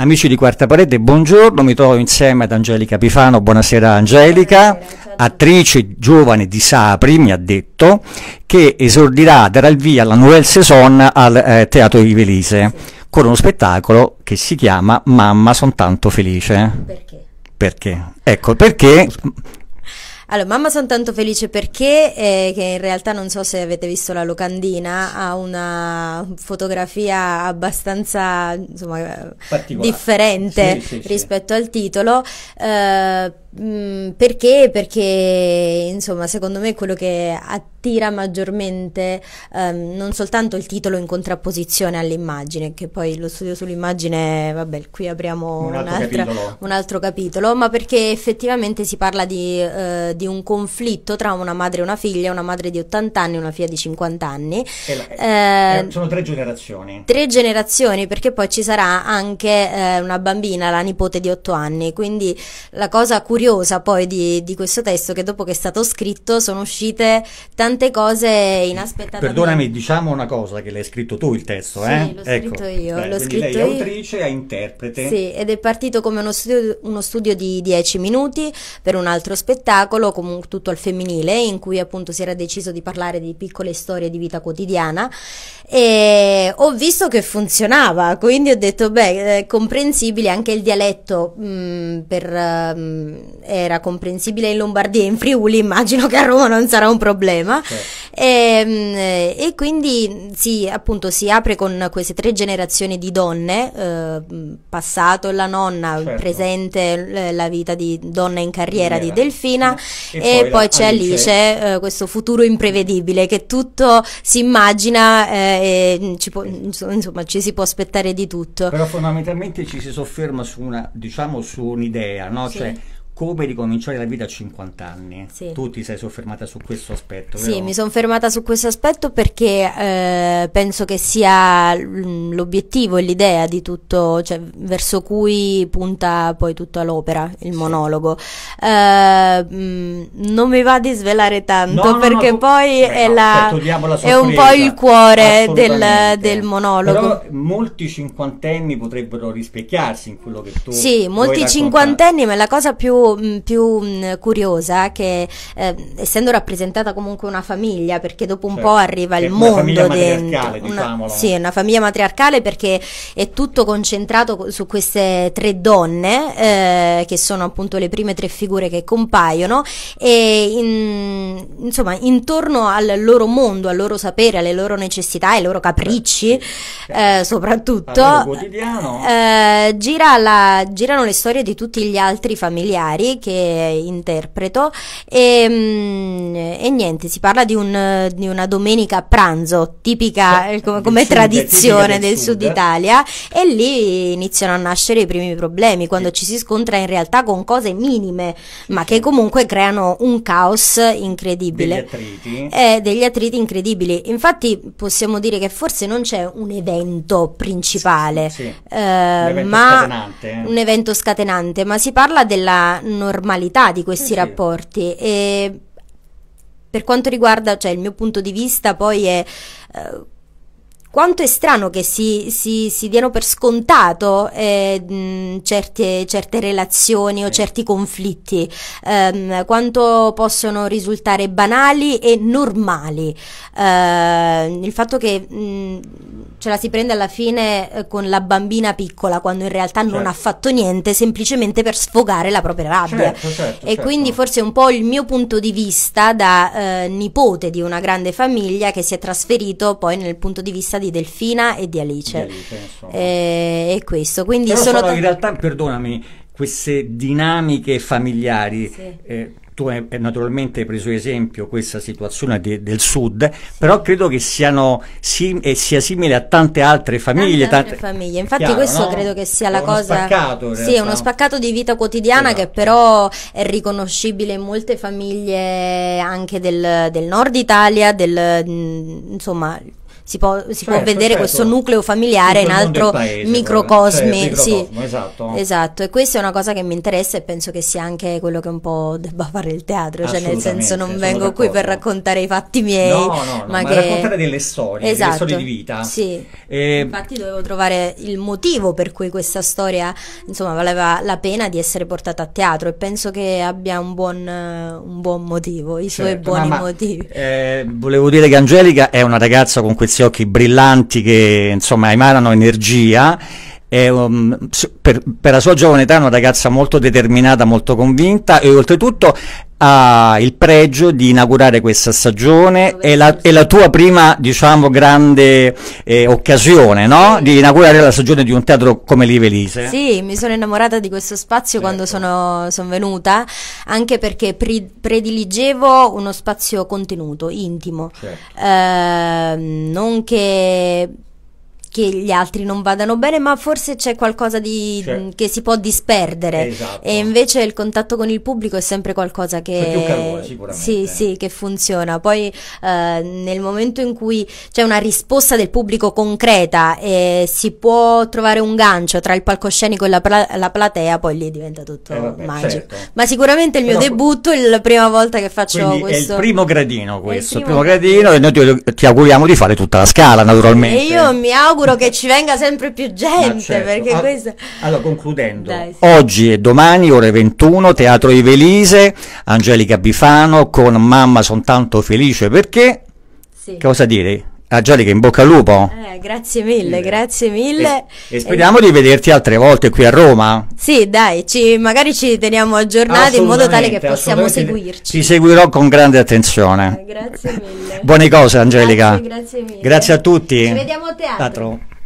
Amici di Quarta Parete, buongiorno, mi trovo insieme ad Angelica Pifano, buonasera Angelica, buonasera. attrice giovane di Sapri, mi ha detto, che esordirà, darà il via alla nouvelle saison al eh, Teatro Ivelise, sì. con uno spettacolo che si chiama Mamma, son tanto felice. Perché? Perché? Ecco, perché allora, mamma sono tanto felice perché, eh, che in realtà non so se avete visto la locandina, ha una fotografia abbastanza insomma, eh, differente sì, sì, rispetto sì. al titolo. Eh, Mm, perché? Perché insomma, secondo me quello che attira maggiormente um, non soltanto il titolo in contrapposizione all'immagine, che poi lo studio sull'immagine, vabbè, qui apriamo un altro, capitolo. un altro capitolo, ma perché effettivamente si parla di, uh, di, un conflitto tra una madre e una figlia, una madre di 80 anni e una figlia di 50 anni. La, uh, sono tre generazioni. Tre generazioni, perché poi ci sarà anche uh, una bambina, la nipote di 8 anni, quindi la cosa a cui curiosa poi di, di, questo testo che dopo che è stato scritto sono uscite tante cose inaspettate. Perdonami, diciamo una cosa che l'hai scritto tu il testo, sì, eh? l'ho ecco. scritto io. Beh, l'ho scritto lei è autrice e interprete. Sì, ed è partito come uno studio, uno studio di 10 minuti per un altro spettacolo, comunque tutto al femminile, in cui appunto si era deciso di parlare di piccole storie di vita quotidiana e ho visto che funzionava, quindi ho detto beh, è eh, comprensibile anche il dialetto mh, mm, per mh, mm, era comprensibile in Lombardia e in Friuli, immagino che a Roma non sarà un problema. Certo. Eh. E, e, quindi sì, appunto, si apre con queste tre generazioni di donne, eh, mm, passato la nonna, certo. presente la vita di donna in carriera Nera. di Delfina e, e poi, poi c'è Alice, Alice eh, questo futuro imprevedibile che tutto si immagina eh, e mm, ci può, insomma ci si può aspettare di tutto. Però fondamentalmente ci si sofferma su una, diciamo, su un'idea, no? Sì. Cioè, come ricominciare la vita a 50 anni. Sì. Tu ti sei soffermata su questo aspetto. Sì, vero? mi sono fermata su questo aspetto perché eh, penso che sia l'obiettivo e l'idea di tutto, cioè, verso cui punta poi tutta l'opera, il monologo. Eh, mm, non mi va di svelare tanto no, no, perché no, poi tu, è, la, la è, un po' il cuore del, del, monologo. Però molti cinquantenni potrebbero rispecchiarsi in quello che tu Sì, molti cinquantenni, ma la cosa più Mm, più, mh, mm, più mh, curiosa che eh, essendo rappresentata comunque una famiglia, perché dopo un cioè, po' arriva il mondo dentro. Una, sì, una famiglia matriarcale perché è tutto concentrato su queste tre donne, eh, che sono appunto le prime tre figure che compaiono, e in, insomma, intorno al loro mondo, al loro sapere, alle loro necessità, ai loro capricci, eh, soprattutto, eh, gira la, girano le storie di tutti gli altri familiari particolari che interpreto e, ehm, e niente, si parla di, un, di, una domenica a pranzo, tipica eh, come, come sud, tradizione tipica del, del sud Italia e lì iniziano a nascere i primi problemi quando sì. ci si scontra in realtà con cose minime ma che comunque creano un caos incredibile. Degli attriti. Eh, degli attriti incredibili. Infatti possiamo dire che forse non c'è un evento principale, sì, sì. Eh, un evento ma scatenante. un evento scatenante, ma si parla della normalità di questi sì. rapporti e per quanto riguarda, cioè il mio punto di vista poi è eh, quanto è strano che si, si, si diano per scontato eh, certe, certe, relazioni o certi conflitti, ehm, quanto possono risultare banali e normali. Eh, il fatto che mh, ce la si prende alla fine eh, con la bambina piccola quando in realtà certo. non ha certo. fatto niente semplicemente per sfogare la propria rabbia. Certo, certo, certo e certo. quindi forse un po' il mio punto di vista da eh, nipote di una grande famiglia che si è trasferito poi nel punto di vista di di Delfina e di Alice. Di Alice eh, e questo, quindi Però sono... t- in realtà, perdonami, queste dinamiche familiari... Sì. Eh, tu hai eh, naturalmente preso esempio questa situazione de, del sud, sì. però credo che siano, si, sia simile a tante altre famiglie. Tante, tante... famiglie. Infatti Chiaro, questo no? credo che sia la uno cosa... Spaccato, sì, è uno spaccato di vita quotidiana esatto. che però è riconoscibile in molte famiglie anche del, del nord Italia, del, mm, insomma si può, si certo, può vedere certo. questo nucleo familiare in altro paese, microcosmi. Cioè, sì. esatto. esatto. e questa è una cosa che mi interessa e penso che sia anche quello che un po' debba fare il teatro, cioè nel senso non vengo qui per raccontare i fatti miei, no, no, no, ma, ma che... raccontare delle storie, esatto. delle storie di vita. Sì. E... Eh, Infatti dovevo trovare il motivo per cui questa storia, insomma, valeva la pena di essere portata a teatro e penso che abbia un buon, un buon motivo, i certo. suoi buoni ma, ma, motivi. Eh, volevo dire che Angelica è una ragazza con questi questi occhi brillanti che insomma emanano energia. È, um, per, per, la sua giovane età è una ragazza molto determinata, molto convinta e oltretutto ha il pregio di inaugurare questa stagione, è la, è la tua prima, diciamo, grande eh, occasione, no? Di inaugurare la stagione di un teatro come Livelise. Sì, mi sono innamorata di questo spazio certo. quando sono, sono, venuta, anche perché pre- prediligevo uno spazio contenuto, intimo, certo. eh, non che che gli altri non vadano bene, ma forse c'è qualcosa di, cioè, che si può disperdere. Esatto. E invece il contatto con il pubblico è sempre qualcosa che, calore, sì, sì, che funziona. Poi eh, nel momento in cui c'è una risposta del pubblico concreta e si può trovare un gancio tra il palcoscenico e la, pla- la platea, poi lì diventa tutto eh, vabbè, magico. Certo. Ma sicuramente il mio Però, debutto è la prima volta che faccio questo. È il primo gradino questo, il primo, il primo gradino e noi ti, ti auguriamo di fare tutta la scala naturalmente. E io mi auguro auguro che ci venga sempre più gente ah, certo. perché All- ah, questo... Allora, concludendo. Dai, sì. Oggi e domani, ore 21, Teatro Ivelise, Angelica Bifano con Mamma sono tanto felice perché... Sì. Cosa dire? Angelica, ah, in bocca al lupo. Eh, grazie mille, grazie mille. E, e eh, speriamo eh, di vederti altre volte qui a Roma. Sì, dai, ci, magari ci teniamo aggiornati in modo tale che possiamo seguirci. Ti seguirò con grande attenzione. Eh, grazie mille. Buone cose, Angelica. Grazie, grazie mille. Grazie a tutti. Ci vediamo a teatro. teatro.